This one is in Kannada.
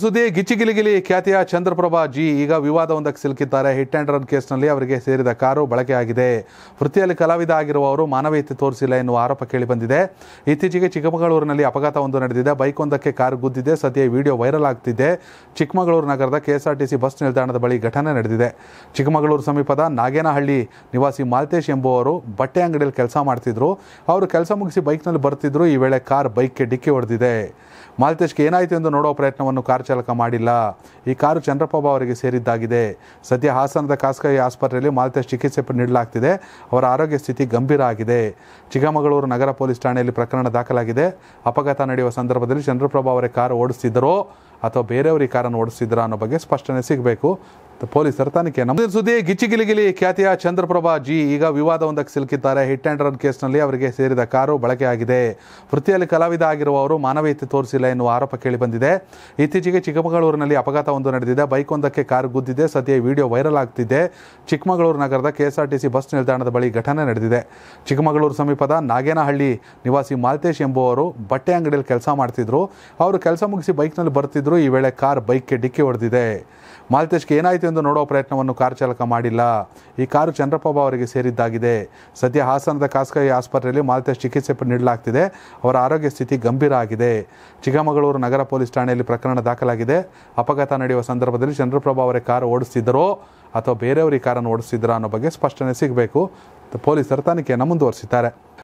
ಸುದ್ದಿ ಗಿಚ್ಚಿಗಿಲಿಗಿಲಿ ಖ್ಯಾತಿಯ ಚಂದ್ರಪ್ರಭಾ ಜಿ ಈಗ ವಿವಾದವೊಂದಕ್ಕೆ ಸಿಲುಕಿದ್ದಾರೆ ಹಿಟ್ ಆ್ಯಂಡ್ ರನ್ ಕೇಸ್ನಲ್ಲಿ ಅವರಿಗೆ ಸೇರಿದ ಕಾರು ಬಳಕೆಯಾಗಿದೆ ವೃತ್ತಿಯಲ್ಲಿ ಕಲಾವಿದ ಆಗಿರುವ ಅವರು ಮಾನವೀಯತೆ ತೋರಿಸಿಲ್ಲ ಎನ್ನುವ ಆರೋಪ ಕೇಳಿಬಂದಿದೆ ಇತ್ತೀಚೆಗೆ ಚಿಕ್ಕಮಗಳೂರಿನಲ್ಲಿ ಅಪಘಾತವೊಂದು ನಡೆದಿದೆ ಒಂದಕ್ಕೆ ಕಾರು ಗುದ್ದಿದೆ ಸದ್ಯ ವಿಡಿಯೋ ವೈರಲ್ ಆಗ್ತಿದೆ ಚಿಕ್ಕಮಗಳೂರು ನಗರದ ಕೆಎಸ್ಆರ್ಟಿಸಿ ಬಸ್ ನಿಲ್ದಾಣದ ಬಳಿ ಘಟನೆ ನಡೆದಿದೆ ಚಿಕ್ಕಮಗಳೂರು ಸಮೀಪದ ನಾಗೇನಹಳ್ಳಿ ನಿವಾಸಿ ಮಾಲ್ತೇಶ್ ಎಂಬುವರು ಬಟ್ಟೆ ಅಂಗಡಿಯಲ್ಲಿ ಕೆಲಸ ಮಾಡ್ತಿದ್ರು ಅವರು ಕೆಲಸ ಮುಗಿಸಿ ಬೈಕ್ನಲ್ಲಿ ಬರ್ತಿದ್ರು ಈ ವೇಳೆ ಕಾರ್ ಬೈಕ್ಗೆ ಡಿಕ್ಕಿ ಹೊಡೆದಿದೆ ಮಾಲ್ತೇಶ್ಗೆ ಏನಾಯಿತು ಎಂದು ನೋಡುವ ಪ್ರಯತ್ನವನ್ನು ಕಾರು ಚಾಲಕ ಮಾಡಿಲ್ಲ ಈ ಕಾರು ಚಂದ್ರಪ್ರಭಾ ಅವರಿಗೆ ಸೇರಿದ್ದಾಗಿದೆ ಸದ್ಯ ಹಾಸನದ ಖಾಸಗಿ ಆಸ್ಪತ್ರೆಯಲ್ಲಿ ಮಾಲ್ತೇಶ್ ಚಿಕಿತ್ಸೆ ನೀಡಲಾಗ್ತಿದೆ ಅವರ ಆರೋಗ್ಯ ಸ್ಥಿತಿ ಗಂಭೀರ ಆಗಿದೆ ಚಿಕ್ಕಮಗಳೂರು ನಗರ ಪೊಲೀಸ್ ಠಾಣೆಯಲ್ಲಿ ಪ್ರಕರಣ ದಾಖಲಾಗಿದೆ ಅಪಘಾತ ನಡೆಯುವ ಸಂದರ್ಭದಲ್ಲಿ ಚಂದ್ರಪ್ರಭಾ ಅವರೇ ಕಾರು ಓಡಿಸ್ತಿದ್ದರೋ ಅಥವಾ ಬೇರೆಯವರು ಈ ಕಾರನ್ನು ಓಡಿಸಿದ್ರ ಅನ್ನೋ ಬಗ್ಗೆ ಸ್ಪಷ್ಟನೆ ಸಿಗಬೇಕು ಪೊಲೀಸರ ತನಿಖೆ ನಮ್ಮ ಸುದ್ದಿ ಗಿಚ್ಚಿಗಿಲಿಗಿಲಿ ಖ್ಯಾತಿಯ ಚಂದ್ರಪ್ರಭಾ ಜಿ ಈಗ ವಿವಾದವೊಂದಕ್ಕೆ ಸಿಲುಕಿದ್ದಾರೆ ಹಿಟ್ ಆ್ಯಂಡ್ ರನ್ ಕೇಸ್ನಲ್ಲಿ ಅವರಿಗೆ ಸೇರಿದ ಕಾರು ಬಳಕೆಯಾಗಿದೆ ವೃತ್ತಿಯಲ್ಲಿ ಕಲಾವಿದ ಆಗಿರುವ ಅವರು ಮಾನವೀಯತೆ ತೋರಿಸಿಲ್ಲ ಎನ್ನುವ ಆರೋಪ ಕೇಳಿಬಂದಿದೆ ಇತ್ತೀಚೆಗೆ ಚಿಕ್ಕಮಗಳೂರಿನಲ್ಲಿ ಅಪಘಾತವೊಂದು ನಡೆದಿದೆ ಬೈಕ್ ಒಂದಕ್ಕೆ ಕಾರು ಗುದ್ದಿದೆ ಸದ್ಯ ವಿಡಿಯೋ ವೈರಲ್ ಆಗ್ತಿದೆ ಚಿಕ್ಕಮಗಳೂರು ನಗರದ ಕೆಎಸ್ಆರ್ಟಿಸಿ ಬಸ್ ನಿಲ್ದಾಣದ ಬಳಿ ಘಟನೆ ನಡೆದಿದೆ ಚಿಕ್ಕಮಗಳೂರು ಸಮೀಪದ ನಾಗೇನಹಳ್ಳಿ ನಿವಾಸಿ ಮಾಲ್ತೇಶ್ ಎಂಬುವರು ಬಟ್ಟೆ ಅಂಗಡಿಯಲ್ಲಿ ಕೆಲಸ ಮಾಡ್ತಿದ್ರು ಅವರು ಕೆಲಸ ಮುಗಿಸಿ ಬೈಕ್ನಲ್ಲಿ ಬರ್ತಿದ್ರು ಈ ವೇಳೆ ಕಾರ್ ಬೈಕ್ಗೆ ಡಿಕ್ಕಿ ಹೊಡೆದಿದೆ ಮಾಲ್ತೇಶ್ಗೆ ಏನಾಯಿತು ನೋಡುವ ನೋಡುವ ಪ್ರಯತ್ನವನ್ನು ಕಾರು ಚಾಲಕ ಮಾಡಿಲ್ಲ ಈ ಕಾರು ಚಂದ್ರಪ್ರಭ ಅವರಿಗೆ ಸೇರಿದ್ದಾಗಿದೆ ಸದ್ಯ ಹಾಸನದ ಖಾಸಗಿ ಆಸ್ಪತ್ರೆಯಲ್ಲಿ ಮಾಲ್ತೇಶ್ ಚಿಕಿತ್ಸೆ ನೀಡಲಾಗ್ತಿದೆ ಅವರ ಆರೋಗ್ಯ ಸ್ಥಿತಿ ಗಂಭೀರ ಆಗಿದೆ ಚಿಕ್ಕಮಗಳೂರು ನಗರ ಪೊಲೀಸ್ ಠಾಣೆಯಲ್ಲಿ ಪ್ರಕರಣ ದಾಖಲಾಗಿದೆ ಅಪಘಾತ ನಡೆಯುವ ಸಂದರ್ಭದಲ್ಲಿ ಚಂದ್ರಪ್ರಭಾ ಅವರೇ ಕಾರು ಓಡಿಸ್ತಿದ್ದರೋ ಅಥವಾ ಬೇರೆಯವರು ಈ ಕಾರನ್ನು ಓಡಿಸ್ತಿದ್ರಾ ಅನ್ನೋ ಬಗ್ಗೆ ಸ್ಪಷ್ಟನೆ ಸಿಗಬೇಕು ಪೊಲೀಸರು ತನಿಖೆಯನ್ನು ಮುಂದುವರಿಸಿದ್ದಾರೆ